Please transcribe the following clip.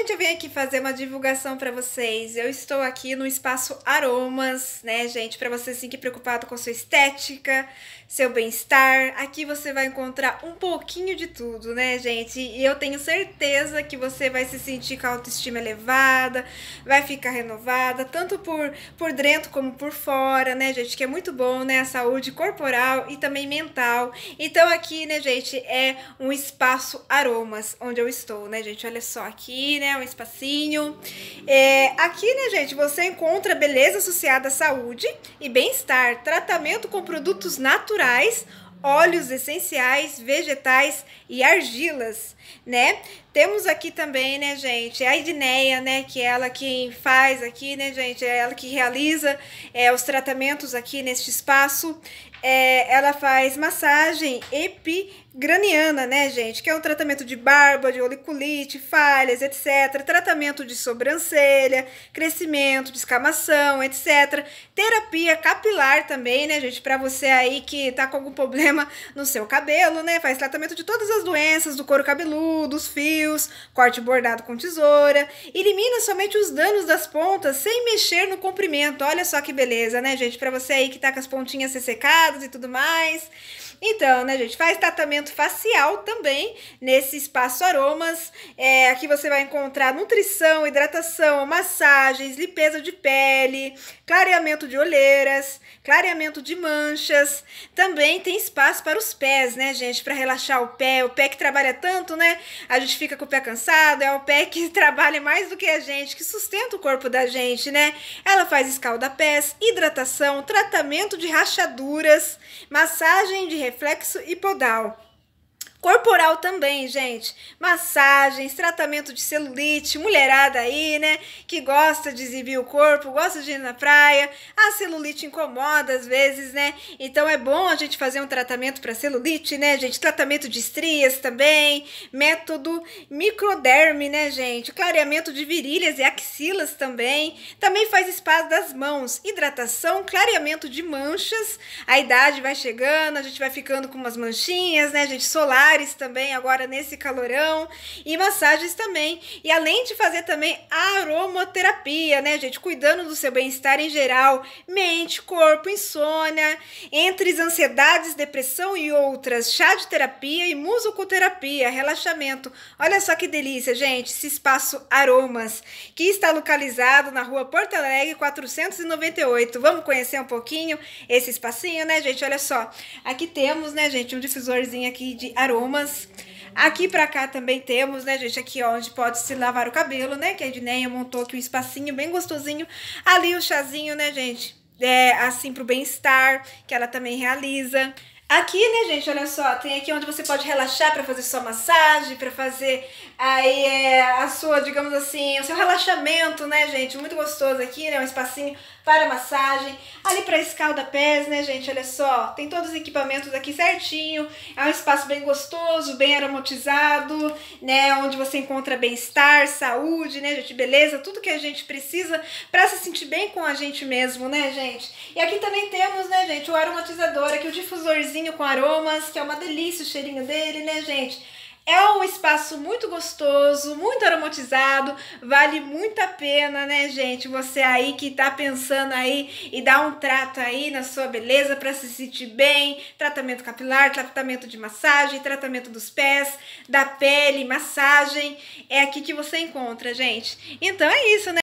gente, eu vim aqui fazer uma divulgação para vocês. Eu estou aqui no espaço Aromas, né, gente? Para você assim que preocupado com sua estética, seu bem-estar. Aqui você vai encontrar um pouquinho de tudo, né, gente? E eu tenho certeza que você vai se sentir com a autoestima elevada, vai ficar renovada, tanto por, por dentro como por fora, né, gente? Que é muito bom, né? A saúde corporal e também mental. Então aqui, né, gente, é um espaço Aromas, onde eu estou, né, gente? Olha só aqui, né? Um espacinho. É, aqui, né, gente, você encontra beleza associada à saúde e bem-estar, tratamento com produtos naturais, óleos essenciais, vegetais e argilas, né? Temos aqui também, né, gente, a Idneia, né, que é ela quem faz aqui, né, gente, é ela que realiza é, os tratamentos aqui neste espaço. É, ela faz massagem epigraniana, né, gente? Que é um tratamento de barba, de oliculite, falhas, etc. Tratamento de sobrancelha, crescimento, descamação, etc. Terapia capilar também, né, gente? Para você aí que tá com algum problema no seu cabelo, né? Faz tratamento de todas as doenças do couro cabeludo, dos fios fios, corte bordado com tesoura. Elimina somente os danos das pontas sem mexer no comprimento. Olha só que beleza, né, gente? Para você aí que tá com as pontinhas ressecadas e tudo mais. Então, né, gente, faz tratamento facial também nesse espaço aromas. É, aqui você vai encontrar nutrição, hidratação, massagens, limpeza de pele, clareamento de olheiras, clareamento de manchas. Também tem espaço para os pés, né, gente, para relaxar o pé. O pé que trabalha tanto, né? A gente fica fica com o pé cansado, é o pé que trabalha mais do que a gente, que sustenta o corpo da gente, né? Ela faz escalda-pés, hidratação, tratamento de rachaduras, massagem de reflexo e podal. Corporal também, gente. Massagens, tratamento de celulite, mulherada aí, né? Que gosta de exibir o corpo, gosta de ir na praia. A celulite incomoda às vezes, né? Então é bom a gente fazer um tratamento para celulite, né, gente? Tratamento de estrias também. Método microderme, né, gente? Clareamento de virilhas e axilas também. Também faz espaço das mãos. Hidratação, clareamento de manchas. A idade vai chegando, a gente vai ficando com umas manchinhas, né, gente? Solar também, agora nesse calorão, e massagens também. E além de fazer também aromoterapia, né, gente? Cuidando do seu bem-estar em geral, mente, corpo, insônia, entre ansiedades, depressão e outras, chá de terapia e musicoterapia, relaxamento. Olha só que delícia, gente, esse espaço Aromas, que está localizado na rua Porto Alegre 498. Vamos conhecer um pouquinho esse espacinho, né, gente? Olha só, aqui temos, né, gente, um difusorzinho aqui de aromas umas. Aqui pra cá também temos, né, gente, aqui onde pode se lavar o cabelo, né, que a Edneia montou aqui um espacinho bem gostosinho. Ali o chazinho, né, gente, é, assim, pro bem-estar, que ela também realiza. Aqui, né, gente, olha só, tem aqui onde você pode relaxar para fazer sua massagem, para fazer aí é, a sua, digamos assim, o seu relaxamento, né, gente? Muito gostoso aqui, né? Um espacinho para massagem. Ali para escalda-pés, né, gente? Olha só, tem todos os equipamentos aqui certinho. É um espaço bem gostoso, bem aromatizado, né? Onde você encontra bem-estar, saúde, né, gente? Beleza, tudo que a gente precisa para se sentir bem com a gente mesmo, né, gente? E aqui também temos, né, gente, o aromatizador, aqui o difusorzinho com aromas, que é uma delícia o cheirinho dele, né, gente? É um espaço muito gostoso, muito aromatizado, vale muito a pena, né, gente? Você aí que tá pensando aí e dá um trato aí na sua beleza para se sentir bem, tratamento capilar, tratamento de massagem, tratamento dos pés, da pele, massagem, é aqui que você encontra, gente. Então é isso, né?